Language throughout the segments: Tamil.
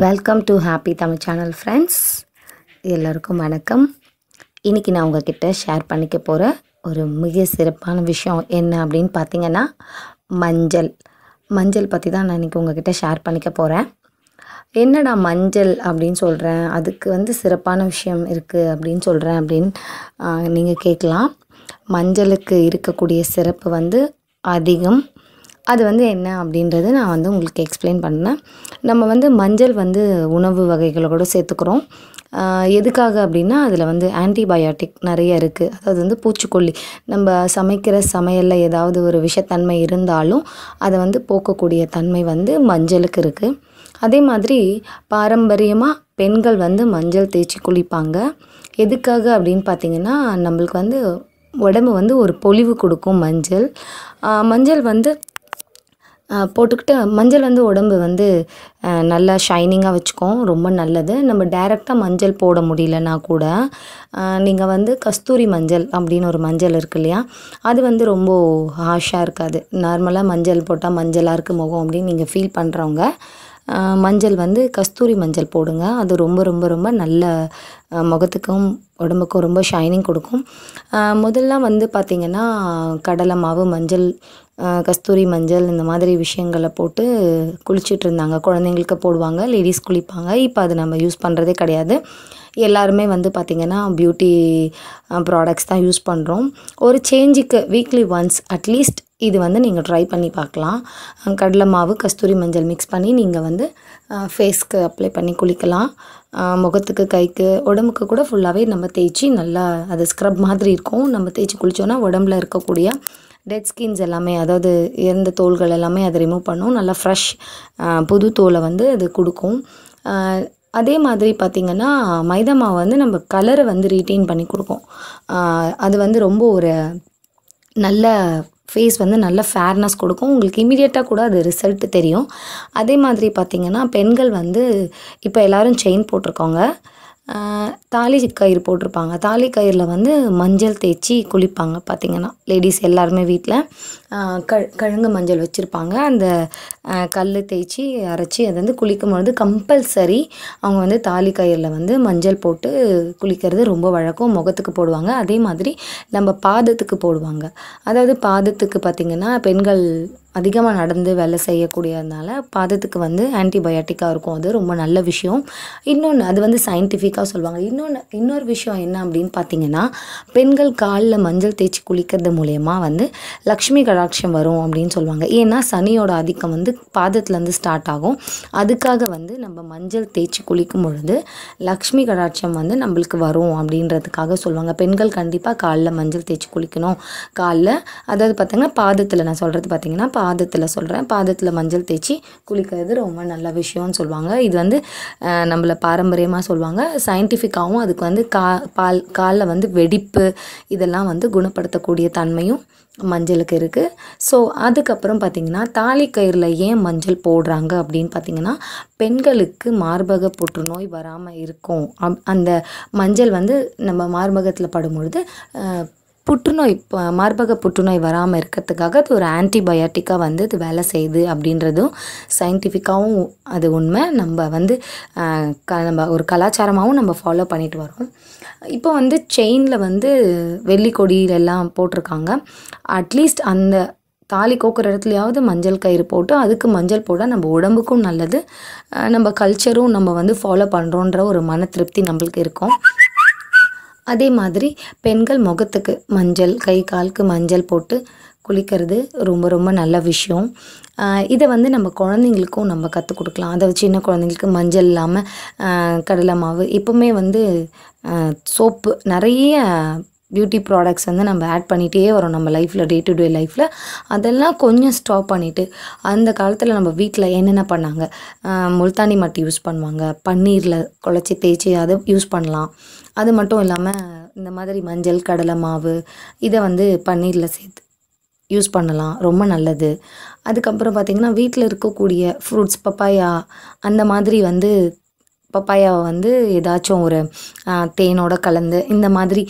welcome to happy Tamil channel friends எல்லோருக்கும் வணக்கம் இன்றைக்கி நான் உங்ககிட்ட ஷேர் பண்ணிக்க போகிற ஒரு மிக சிறப்பான விஷயம் என்ன அப்படின்னு பார்த்தீங்கன்னா மஞ்சள் மஞ்சள் பற்றி தான் நான் இன்றைக்கி உங்ககிட்ட ஷேர் பண்ணிக்க போகிறேன் என்னடா மஞ்சள் அப்படின்னு சொல்கிறேன் அதுக்கு வந்து சிறப்பான விஷயம் இருக்குது அப்படின்னு சொல்கிறேன் அப்படின்னு நீங்கள் கேட்கலாம் மஞ்சளுக்கு இருக்கக்கூடிய சிறப்பு வந்து அதிகம் அது வந்து என்ன அப்படின்றது நான் வந்து உங்களுக்கு எக்ஸ்பிளைன் பண்ணேன் நம்ம வந்து மஞ்சள் வந்து உணவு வகைகளோட சேர்த்துக்கிறோம் எதுக்காக அப்படின்னா அதில் வந்து ஆன்டிபயாட்டிக் நிறைய இருக்குது அதாவது வந்து பூச்சிக்கொல்லி நம்ம சமைக்கிற சமையலில் ஏதாவது ஒரு விஷத்தன்மை இருந்தாலும் அதை வந்து போக்கக்கூடிய தன்மை வந்து மஞ்சளுக்கு இருக்குது அதே மாதிரி பாரம்பரியமாக பெண்கள் வந்து மஞ்சள் தேய்ச்சி குளிப்பாங்க எதுக்காக அப்படின்னு பார்த்திங்கன்னா நம்மளுக்கு வந்து உடம்பு வந்து ஒரு பொலிவு கொடுக்கும் மஞ்சள் மஞ்சள் வந்து போட்டுக்கிட்டு மஞ்சள் வந்து உடம்பு வந்து நல்லா ஷைனிங்காக வச்சுக்கோம் ரொம்ப நல்லது நம்ம டைரெக்டாக மஞ்சள் போட முடியலன்னா கூட நீங்கள் வந்து கஸ்தூரி மஞ்சள் அப்படின்னு ஒரு மஞ்சள் இருக்கு இல்லையா அது வந்து ரொம்ப ஹாஷாக இருக்காது நார்மலாக மஞ்சள் போட்டால் மஞ்சளாக இருக்குது முகம் அப்படின்னு நீங்கள் ஃபீல் பண்ணுறவங்க மஞ்சள் வந்து கஸ்தூரி மஞ்சள் போடுங்க அது ரொம்ப ரொம்ப ரொம்ப நல்ல முகத்துக்கும் உடம்புக்கும் ரொம்ப ஷைனிங் கொடுக்கும் முதல்லாம் வந்து பார்த்திங்கன்னா கடலை மாவு மஞ்சள் கஸ்தூரி மஞ்சள் இந்த மாதிரி விஷயங்களை போட்டு குளிச்சுட்டு இருந்தாங்க குழந்தைங்களுக்கு போடுவாங்க லேடிஸ் குளிப்பாங்க இப்போ அது நம்ம யூஸ் பண்ணுறதே கிடையாது எல்லாருமே வந்து பார்த்திங்கன்னா பியூட்டி ப்ராடக்ட்ஸ் தான் யூஸ் பண்ணுறோம் ஒரு சேஞ்சுக்கு வீக்லி ஒன்ஸ் அட்லீஸ்ட் இது வந்து நீங்கள் ட்ரை பண்ணி பார்க்கலாம் கடலை மாவு கஸ்தூரி மஞ்சள் மிக்ஸ் பண்ணி நீங்கள் வந்து ஃபேஸ்க்கு அப்ளை பண்ணி குளிக்கலாம் முகத்துக்கு கைக்கு உடம்புக்கு கூட ஃபுல்லாகவே நம்ம தேய்ச்சி நல்லா அது ஸ்க்ரப் மாதிரி இருக்கும் நம்ம தேய்ச்சி குளித்தோன்னா உடம்புல இருக்கக்கூடிய டெட் ஸ்கின்ஸ் எல்லாமே அதாவது இறந்த தோள்கள் எல்லாமே அதை ரிமூவ் பண்ணும் நல்லா ஃப்ரெஷ் புது தோலை வந்து அது கொடுக்கும் அதே மாதிரி பார்த்திங்கன்னா மைதா மாவு வந்து நம்ம கலரை வந்து ரீட்டைன் பண்ணி கொடுக்கும் அது வந்து ரொம்ப ஒரு நல்ல ஃபேஸ் வந்து நல்ல ஃபேர்னஸ் கொடுக்கும் உங்களுக்கு இமீடியட்டாக கூட அது ரிசல்ட் தெரியும் அதே மாதிரி பார்த்திங்கன்னா பெண்கள் வந்து இப்போ எல்லோரும் செயின் போட்டிருக்கோங்க தாலி கயிறு போட்டிருப்பாங்க தாலி கயிறில் வந்து மஞ்சள் தேய்ச்சி குளிப்பாங்க பார்த்திங்கன்னா லேடிஸ் எல்லாருமே வீட்டில் கழுங்கு மஞ்சள் வச்சுருப்பாங்க அந்த கல் தேய்ச்சி அரைச்சி அதை வந்து குளிக்கும் பொழுது கம்பல்சரி அவங்க வந்து தாலி கயிறில் வந்து மஞ்சள் போட்டு குளிக்கிறது ரொம்ப வழக்கம் முகத்துக்கு போடுவாங்க அதே மாதிரி நம்ம பாதத்துக்கு போடுவாங்க அதாவது பாதத்துக்கு பார்த்திங்கன்னா பெண்கள் அதிகமாக நடந்து வேலை செய்யக்கூடியதுனால பாதத்துக்கு வந்து ஆன்டிபயோட்டிக்காக இருக்கும் அது ரொம்ப நல்ல விஷயம் இன்னொன்று அது வந்து சயின்டிஃபிக்காக சொல்லுவாங்க இன்னொன்று இன்னொரு விஷயம் என்ன அப்படின்னு பார்த்தீங்கன்னா பெண்கள் காலில் மஞ்சள் தேய்ச்சி குளிக்கிறது மூலயமா வந்து லக்ஷ்மி கடாட்சம் ருத்ராட்சியம் வரும் அப்படின்னு சொல்லுவாங்க ஏன்னா சனியோட ஆதிக்கம் வந்து பாதத்துலேருந்து ஸ்டார்ட் ஆகும் அதுக்காக வந்து நம்ம மஞ்சள் தேய்ச்சி குளிக்கும் பொழுது லக்ஷ்மி கடாட்சியம் வந்து நம்மளுக்கு வரும் அப்படின்றதுக்காக சொல்லுவாங்க பெண்கள் கண்டிப்பாக காலில் மஞ்சள் தேய்ச்சி குளிக்கணும் காலில் அதாவது பார்த்திங்கன்னா பாதத்தில் நான் சொல்கிறது பார்த்திங்கன்னா பாதத்தில் சொல்கிறேன் பாதத்தில் மஞ்சள் தேய்ச்சி குளிக்கிறது ரொம்ப நல்ல விஷயம்னு சொல்லுவாங்க இது வந்து நம்மளை பாரம்பரியமாக சொல்லுவாங்க சயின்டிஃபிக்காகவும் அதுக்கு வந்து கா பால் காலில் வந்து வெடிப்பு இதெல்லாம் வந்து குணப்படுத்தக்கூடிய தன்மையும் மஞ்சளுக்கு இருக்குது ஸோ அதுக்கப்புறம் பார்த்திங்கன்னா தாலி கயிறில் ஏன் மஞ்சள் போடுறாங்க அப்படின்னு பார்த்திங்கன்னா பெண்களுக்கு மார்பக புற்றுநோய் வராமல் இருக்கும் அப் அந்த மஞ்சள் வந்து நம்ம மார்பகத்தில் படும்பொழுது புற்றுநோய் இப்போ மார்பக புற்றுநோய் வராமல் இருக்கிறதுக்காக அது ஒரு ஆன்டிபயோட்டிக்காக வந்து இது வேலை செய்யுது அப்படின்றதும் சயின்டிஃபிக்காகவும் அது உண்மை நம்ம வந்து க நம்ம ஒரு கலாச்சாரமாகவும் நம்ம ஃபாலோ பண்ணிட்டு வரோம் இப்போ வந்து செயினில் வந்து வெள்ளி கொடியிலெல்லாம் போட்டிருக்காங்க அட்லீஸ்ட் அந்த தாலி கோக்குற இடத்துலையாவது மஞ்சள் கயிறு போட்டு அதுக்கு மஞ்சள் போட நம்ம உடம்புக்கும் நல்லது நம்ம கல்ச்சரும் நம்ம வந்து ஃபாலோ பண்ணுறோன்ற ஒரு மன திருப்தி நம்மளுக்கு இருக்கும் அதே மாதிரி பெண்கள் முகத்துக்கு மஞ்சள் கை காலுக்கு மஞ்சள் போட்டு குளிக்கிறது ரொம்ப ரொம்ப நல்ல விஷயம் இதை வந்து நம்ம குழந்தைங்களுக்கும் நம்ம கற்றுக் கொடுக்கலாம் அதை சின்ன குழந்தைங்களுக்கு மஞ்சள் இல்லாமல் கடலை மாவு இப்போவுமே வந்து சோப்பு நிறைய பியூட்டி ப்ராடக்ட்ஸ் வந்து நம்ம ஆட் பண்ணிகிட்டே வரோம் நம்ம லைஃப்பில் டே டு டே லைஃப்பில் அதெல்லாம் கொஞ்சம் ஸ்டாப் பண்ணிவிட்டு அந்த காலத்தில் நம்ம வீட்டில் என்னென்ன பண்ணாங்க முல்தானி மட்டி யூஸ் பண்ணுவாங்க பன்னீரில் குழச்சி தேய்ச்சி அதை யூஸ் பண்ணலாம் அது மட்டும் இல்லாமல் இந்த மாதிரி மஞ்சள் கடலை மாவு இதை வந்து பன்னீரில் சேர்த்து யூஸ் பண்ணலாம் ரொம்ப நல்லது அதுக்கப்புறம் பார்த்திங்கன்னா வீட்டில் இருக்கக்கூடிய ஃப்ரூட்ஸ் பப்பாயா அந்த மாதிரி வந்து பப்பாயாவை வந்து ஏதாச்சும் ஒரு தேனோட கலந்து இந்த மாதிரி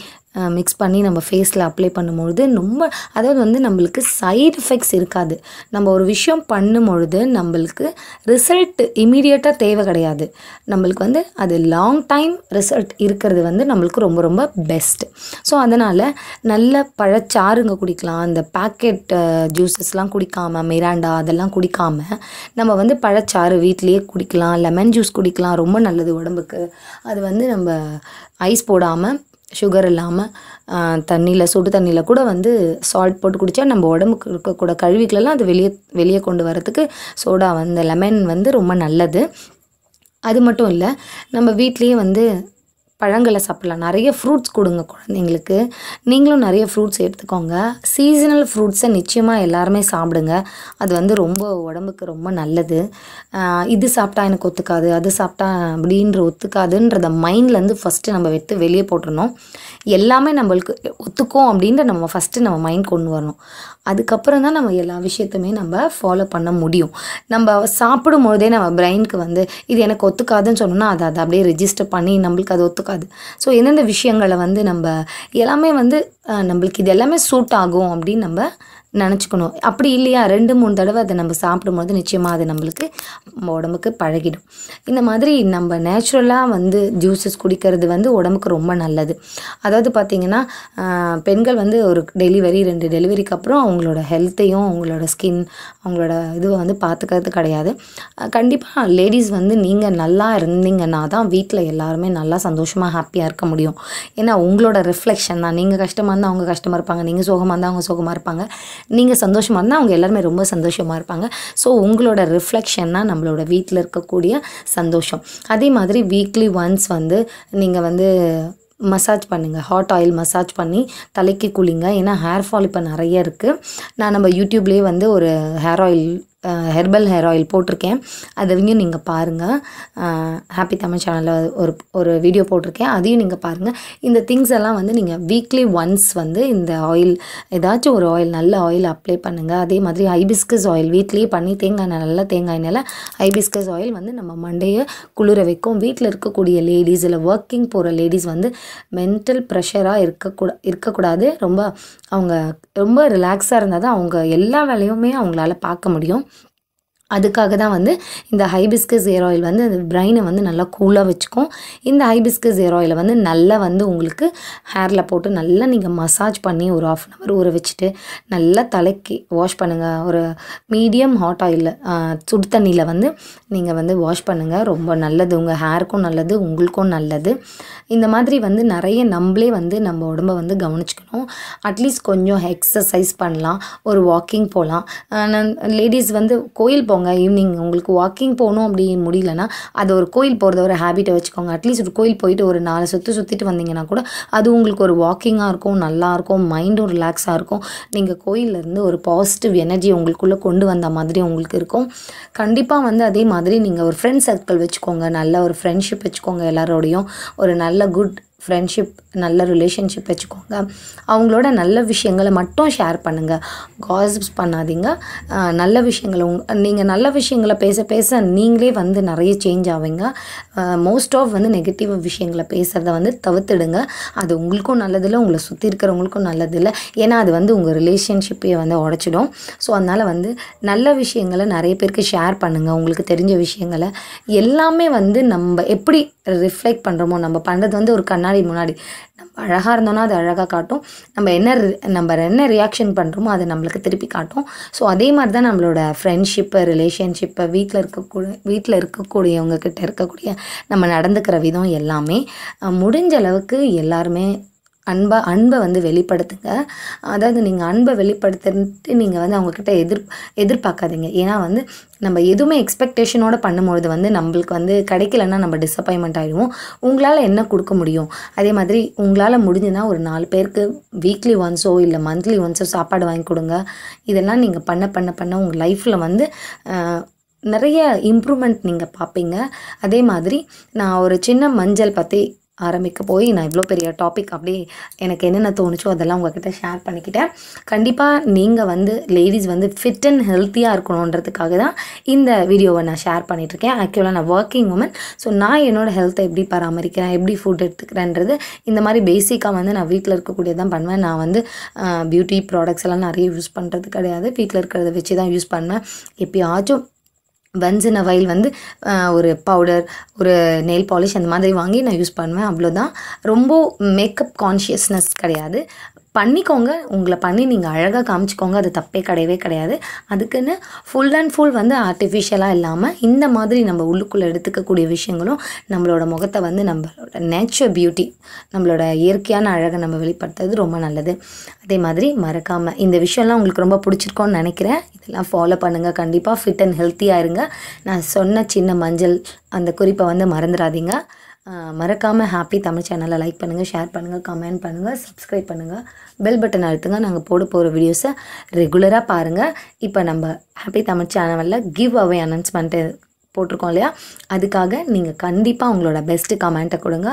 மிக்ஸ் பண்ணி நம்ம ஃபேஸில் அப்ளை பண்ணும்பொழுது ரொம்ப அதாவது வந்து நம்மளுக்கு சைட் எஃபெக்ட்ஸ் இருக்காது நம்ம ஒரு விஷயம் பண்ணும்பொழுது நம்மளுக்கு ரிசல்ட் இமீடியட்டாக தேவை கிடையாது நம்மளுக்கு வந்து அது லாங் டைம் ரிசல்ட் இருக்கிறது வந்து நம்மளுக்கு ரொம்ப ரொம்ப பெஸ்ட் ஸோ அதனால் நல்ல பழச்சாறுங்க குடிக்கலாம் இந்த பேக்கெட் ஜூஸஸ்லாம் குடிக்காமல் மிராண்டா அதெல்லாம் குடிக்காமல் நம்ம வந்து பழச்சாறு வீட்லேயே குடிக்கலாம் லெமன் ஜூஸ் குடிக்கலாம் ரொம்ப நல்லது உடம்புக்கு அது வந்து நம்ம ஐஸ் போடாமல் சுகர் இல்லாமல் தண்ணியில் சுடு தண்ணியில் கூட வந்து சால்ட் போட்டு குடித்தா நம்ம உடம்புக்கு இருக்கக்கூட கழுவிகளெல்லாம் அது வெளியே வெளியே கொண்டு வரத்துக்கு சோடா வந்து லெமன் வந்து ரொம்ப நல்லது அது மட்டும் இல்லை நம்ம வீட்லேயே வந்து பழங்களை சாப்பிட்லாம் நிறைய ஃப்ரூட்ஸ் கொடுங்க குழந்தைங்களுக்கு நீங்களும் நிறைய ஃப்ரூட்ஸ் எடுத்துக்கோங்க சீசனல் ஃப்ரூட்ஸை நிச்சயமாக எல்லாருமே சாப்பிடுங்க அது வந்து ரொம்ப உடம்புக்கு ரொம்ப நல்லது இது சாப்பிட்டா எனக்கு ஒத்துக்காது அது சாப்பிட்டா அப்படின்ற ஒத்துக்காதுன்றத மைண்ட்லேருந்து ஃபஸ்ட்டு நம்ம வெத்து வெளியே போட்டுருணும் எல்லாமே நம்மளுக்கு ஒத்துக்கும் அப்படின்ற நம்ம ஃபஸ்ட்டு நம்ம மைண்ட் கொண்டு வரணும் அதுக்கப்புறம் தான் நம்ம எல்லா விஷயத்தையுமே நம்ம ஃபாலோ பண்ண முடியும் நம்ம சாப்பிடும் நம்ம பிரெயினுக்கு வந்து இது எனக்கு ஒத்துக்காதுன்னு சொன்னோம்னா அதை அதை அப்படியே ரெஜிஸ்டர் பண்ணி நம்மளுக்கு அது ஒத்துக்கா இருக்காது ஸோ எந்தெந்த விஷயங்களை வந்து நம்ம எல்லாமே வந்து நம்மளுக்கு இது எல்லாமே சூட் ஆகும் அப்படின்னு நம்ம நினச்சிக்கணும் அப்படி இல்லையா ரெண்டு மூணு தடவை அதை நம்ம சாப்பிடும்போது நிச்சயமாக அது நம்மளுக்கு நம்ம உடம்புக்கு பழகிடும் இந்த மாதிரி நம்ம நேச்சுரலாக வந்து ஜூஸஸ் குடிக்கிறது வந்து உடம்புக்கு ரொம்ப நல்லது அதாவது பார்த்திங்கன்னா பெண்கள் வந்து ஒரு டெலிவரி ரெண்டு டெலிவரிக்கு அப்புறம் அவங்களோட ஹெல்த்தையும் அவங்களோட ஸ்கின் அவங்களோட இதுவை வந்து பார்த்துக்கிறது கிடையாது கண்டிப்பாக லேடிஸ் வந்து நீங்கள் நல்லா இருந்தீங்கன்னா தான் வீட்டில் எல்லாருமே நல்லா சந்தோஷமாக ஹாப்பியாக இருக்க முடியும் ஏன்னா உங்களோட ரிஃப்ளெக்ஷன் தான் நீங்கள் கஷ்டமான இருந்தால் அவங்க கஷ்டமாக இருப்பாங்க நீங்கள் சோகமாக இருந்தால் அவங்க சோகமாக இருப்பாங்க நீங்கள் சந்தோஷமாக இருந்தால் அவங்க எல்லாருமே ரொம்ப சந்தோஷமாக இருப்பாங்க ஸோ உங்களோட ரிஃப்ளெக்ஷன்னா நம்மளோட வீட்டில் இருக்கக்கூடிய சந்தோஷம் அதே மாதிரி வீக்லி ஒன்ஸ் வந்து நீங்கள் வந்து மசாஜ் பண்ணுங்கள் ஹாட் ஆயில் மசாஜ் பண்ணி தலைக்கு குளிங்க ஏன்னா ஹேர் ஃபால் இப்போ நிறைய இருக்குது நான் நம்ம யூடியூப்லேயே வந்து ஒரு hair oil herbal hair oil போட்டிருக்கேன் அதையும் நீங்கள் பாருங்கள் ஹாப்பி தமிழ் சேனலில் ஒரு ஒரு வீடியோ போட்டிருக்கேன் அதையும் நீங்கள் பாருங்கள் இந்த திங்ஸ் எல்லாம் வந்து நீங்கள் வீக்லி ஒன்ஸ் வந்து இந்த ஆயில் ஏதாச்சும் ஒரு ஆயில் நல்ல ஆயில் அப்ளை பண்ணுங்கள் அதே மாதிரி ஹைபிஸ்கஸ் ஆயில் வீட்லேயே பண்ணி தேங்காய் நல்ல தேங்காய் நில ஹைபிஸ்கஸ் ஆயில் வந்து நம்ம மண்டையை குளிர வைக்கும் வீட்டில் இருக்கக்கூடிய லேடிஸ் இல்லை ஒர்க்கிங் போகிற லேடிஸ் வந்து மென்டல் ப்ரெஷராக இருக்கக்கூடா இருக்கக்கூடாது ரொம்ப அவங்க ரொம்ப ரிலாக்ஸாக இருந்தால் தான் அவங்க எல்லா வேலையுமே அவங்களால பார்க்க முடியும் அதுக்காக தான் வந்து இந்த ஹைபிஸ்கஸ் ஏர் ஆயில் வந்து அந்த பிரெயினை வந்து நல்லா கூலாக வச்சுக்கும் இந்த ஹைபிஸ்கஸ் ஏர் ஆயிலை வந்து நல்லா வந்து உங்களுக்கு ஹேரில் போட்டு நல்லா நீங்கள் மசாஜ் பண்ணி ஒரு ஆஃப் அன் ஹவர் ஊற வச்சுட்டு நல்லா தலைக்கு வாஷ் பண்ணுங்கள் ஒரு மீடியம் ஹாட் ஆயிலில் சுடு தண்ணியில் வந்து நீங்கள் வந்து வாஷ் பண்ணுங்கள் ரொம்ப நல்லது உங்கள் ஹேருக்கும் நல்லது உங்களுக்கும் நல்லது இந்த மாதிரி வந்து நிறைய நம்மளே வந்து நம்ம உடம்பை வந்து கவனிச்சுக்கணும் அட்லீஸ்ட் கொஞ்சம் எக்ஸசைஸ் பண்ணலாம் ஒரு வாக்கிங் போகலாம் லேடிஸ் வந்து கோயில் போக வச்சுக்கோங்க ஈவினிங் உங்களுக்கு வாக்கிங் போகணும் அப்படின்னு முடியலன்னா அது ஒரு கோயில் போகிறத ஒரு ஹேபிட்டை வச்சுக்கோங்க அட்லீஸ்ட் ஒரு கோயில் போயிட்டு ஒரு நாலு சுற்று சுற்றிட்டு வந்தீங்கன்னா கூட அது உங்களுக்கு ஒரு வாக்கிங்காக இருக்கும் நல்லாயிருக்கும் மைண்டும் ரிலாக்ஸாக இருக்கும் நீங்கள் கோயிலேருந்து ஒரு பாசிட்டிவ் எனர்ஜி உங்களுக்குள்ளே கொண்டு வந்த மாதிரி உங்களுக்கு இருக்கும் கண்டிப்பாக வந்து அதே மாதிரி நீங்கள் ஒரு ஃப்ரெண்ட் சர்க்கிள் வச்சுக்கோங்க நல்ல ஒரு ஃப்ரெண்ட்ஷிப் வச்சுக்கோங்க எல்லாரோடையும் ஒரு நல்ல குட் ஃப்ரெண்ட்ஷிப் நல்ல ரிலேஷன்ஷிப் வச்சுக்கோங்க அவங்களோட நல்ல விஷயங்களை மட்டும் ஷேர் பண்ணுங்கள் காசிப்ஸ் பண்ணாதீங்க நல்ல விஷயங்களை உங் நீங்கள் நல்ல விஷயங்களை பேச பேச நீங்களே வந்து நிறைய சேஞ்ச் ஆவீங்க மோஸ்ட் ஆஃப் வந்து நெகட்டிவ் விஷயங்களை பேசுகிறத வந்து தவிர்த்துடுங்க அது உங்களுக்கும் நல்லதில்லை உங்களை சுற்றி இருக்கிறவங்களுக்கும் நல்லதில்லை ஏன்னா அது வந்து உங்கள் ரிலேஷன்ஷிப்பையே வந்து உடச்சிடும் ஸோ அதனால் வந்து நல்ல விஷயங்களை நிறைய பேருக்கு ஷேர் பண்ணுங்கள் உங்களுக்கு தெரிஞ்ச விஷயங்களை எல்லாமே வந்து நம்ம எப்படி ரிஃப்ளெக்ட் பண்ணுறோமோ நம்ம பண்ணுறது வந்து ஒரு கண்ணாடி முன்னாடி நம்ம அழகாக இருந்தோன்னா அது அழகாக காட்டும் நம்ம என்ன நம்ம என்ன ரியாக்ஷன் பண்ணுறோமோ அதை நம்மளுக்கு திருப்பி காட்டும் ஸோ அதே மாதிரி தான் நம்மளோட ஃப்ரெண்ட்ஷிப்பு ரிலேஷன்ஷிப்பை வீட்டில் இருக்கக்கூடிய வீட்டில் இருக்கக்கூடியவங்க கிட்ட இருக்கக்கூடிய நம்ம நடந்துக்கிற விதம் எல்லாமே முடிஞ்ச அளவுக்கு எல்லாருமே அன்பை அன்பை வந்து வெளிப்படுத்துங்க அதாவது நீங்கள் அன்பை வெளிப்படுத்திட்டு நீங்கள் வந்து அவங்கக்கிட்ட எதிர் எதிர்பார்க்காதீங்க ஏன்னா வந்து நம்ம எதுவுமே எக்ஸ்பெக்டேஷனோட பண்ணும்பொழுது வந்து நம்மளுக்கு வந்து கிடைக்கலன்னா நம்ம டிசப்பாயின்மெண்ட் ஆகிடுவோம் உங்களால் என்ன கொடுக்க முடியும் அதே மாதிரி உங்களால் முடிஞ்சுன்னா ஒரு நாலு பேருக்கு வீக்லி ஒன்ஸோ இல்லை மந்த்லி ஒன்ஸோ சாப்பாடு வாங்கி கொடுங்க இதெல்லாம் நீங்கள் பண்ண பண்ண பண்ண உங்கள் லைஃப்பில் வந்து நிறைய இம்ப்ரூவ்மெண்ட் நீங்கள் பார்ப்பீங்க அதே மாதிரி நான் ஒரு சின்ன மஞ்சள் பற்றி ஆரம்பிக்க போய் நான் இவ்வளோ பெரிய டாபிக் அப்படியே எனக்கு என்னென்ன தோணுச்சோ அதெல்லாம் உங்ககிட்ட ஷேர் பண்ணிக்கிட்டேன் கண்டிப்பாக நீங்கள் வந்து லேடிஸ் வந்து ஃபிட் அண்ட் ஹெல்த்தியாக இருக்கணுன்றதுக்காக தான் இந்த வீடியோவை நான் ஷேர் பண்ணிகிட்ருக்கேன் ஆக்சுவலாக நான் ஒர்க்கிங் உமன் ஸோ நான் என்னோடய ஹெல்த்தை எப்படி பராமரிக்கிறேன் எப்படி ஃபுட் எடுத்துக்கிறேன்றது இந்த மாதிரி பேசிக்காக வந்து நான் வீட்டில் இருக்கக்கூடிய தான் பண்ணுவேன் நான் வந்து பியூட்டி ப்ராடக்ட்ஸ் எல்லாம் நிறைய யூஸ் பண்ணுறது கிடையாது வீட்டில் இருக்கிறத வச்சு தான் யூஸ் பண்ணுவேன் எப்பயாச்சும் வஞ்சின வயல் வந்து ஒரு பவுடர் ஒரு நெயில் பாலிஷ் அந்த மாதிரி வாங்கி நான் யூஸ் பண்ணுவேன் அவ்வளோதான் ரொம்ப மேக்கப் கான்ஷியஸ்னஸ் கிடையாது பண்ணிக்கோங்க உங்களை பண்ணி நீங்கள் அழகாக காமிச்சிக்கோங்க அது தப்பே கிடையவே கிடையாது அதுக்குன்னு ஃபுல் அண்ட் ஃபுல் வந்து ஆர்டிஃபிஷியலாக இல்லாமல் இந்த மாதிரி நம்ம உள்ளுக்குள்ளே எடுத்துக்கக்கூடிய விஷயங்களும் நம்மளோட முகத்தை வந்து நம்மளோட நேச்சுரல் பியூட்டி நம்மளோட இயற்கையான அழகை நம்ம வெளிப்படுத்துறது ரொம்ப நல்லது அதே மாதிரி மறக்காமல் இந்த விஷயம்லாம் உங்களுக்கு ரொம்ப பிடிச்சிருக்கோன்னு நினைக்கிறேன் இதெல்லாம் ஃபாலோ பண்ணுங்கள் கண்டிப்பாக ஃபிட் அண்ட் ஹெல்த்தியாக இருங்க நான் சொன்ன சின்ன மஞ்சள் அந்த குறிப்பை வந்து மறந்துடாதீங்க மறக்காமல் ஹாப்பி தமிழ் சேனலை லைக் பண்ணுங்கள் ஷேர் பண்ணுங்கள் கமெண்ட் பண்ணுங்கள் சப்ஸ்கிரைப் பண்ணுங்கள் பெல் பட்டன் அழுத்துங்க நாங்கள் போட போகிற வீடியோஸை ரெகுலராக பாருங்கள் இப்போ நம்ம ஹாப்பி தமிழ் சேனலில் கிவ் அவே அனௌன்ஸ்மெண்ட்டு போட்டிருக்கோம் இல்லையா அதுக்காக நீங்கள் கண்டிப்பாக உங்களோட பெஸ்ட்டு கமெண்ட்டை கொடுங்க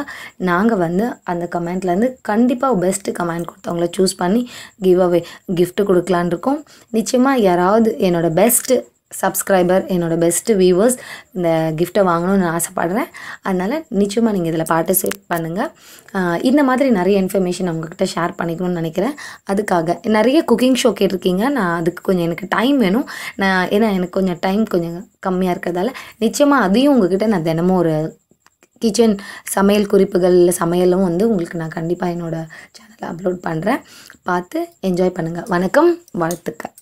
நாங்கள் வந்து அந்த கமெண்ட்லேருந்து கண்டிப்பாக பெஸ்ட்டு கமெண்ட் கொடுத்தவங்கள சூஸ் பண்ணி கிவ் அவே கிஃப்ட்டு கொடுக்கலான் இருக்கோம் நிச்சயமாக யாராவது என்னோடய பெஸ்ட்டு சப்ஸ்கிரைபர் என்னோடய பெஸ்ட்டு வியூவர்ஸ் இந்த கிஃப்ட்டை வாங்கணும்னு நான் ஆசைப்படுறேன் அதனால் நிச்சயமாக நீங்கள் இதில் பார்ட்டிசிபேட் பண்ணுங்கள் இந்த மாதிரி நிறைய இன்ஃபர்மேஷன் அவங்கக்கிட்ட ஷேர் பண்ணிக்கணும்னு நினைக்கிறேன் அதுக்காக நிறைய குக்கிங் ஷோ கேட்டிருக்கீங்க நான் அதுக்கு கொஞ்சம் எனக்கு டைம் வேணும் நான் ஏன்னா எனக்கு கொஞ்சம் டைம் கொஞ்சம் கம்மியாக இருக்கிறதால நிச்சயமாக அதையும் உங்ககிட்ட நான் தினமும் ஒரு கிச்சன் சமையல் குறிப்புகளில் சமையலும் வந்து உங்களுக்கு நான் கண்டிப்பாக என்னோடய சேனலில் அப்லோட் பண்ணுறேன் பார்த்து என்ஜாய் பண்ணுங்கள் வணக்கம் வாழ்த்துக்கள்